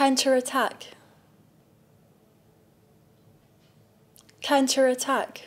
counterattack counterattack